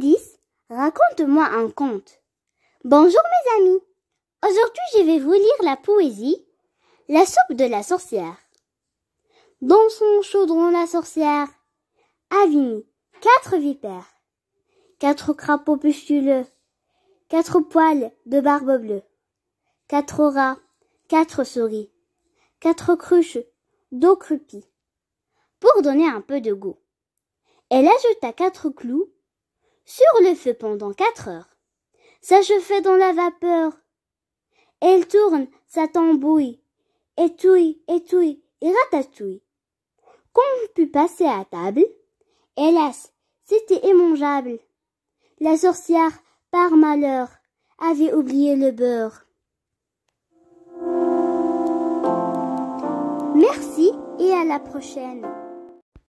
10. raconte-moi un conte. Bonjour mes amis. Aujourd'hui je vais vous lire la poésie La soupe de la sorcière. Dans son chaudron la sorcière avini quatre vipères, quatre crapauds pustuleux, quatre poils de barbe bleue, quatre rats, quatre souris, quatre cruches d'eau crupie, pour donner un peu de goût. Elle ajouta quatre clous sur le feu pendant quatre heures. Ça je dans la vapeur. Elle tourne, ça tambouille, et étouille et ratatouille. Quand on put passer à table, hélas, c'était émongeable. La sorcière, par malheur, avait oublié le beurre. Merci et à la prochaine.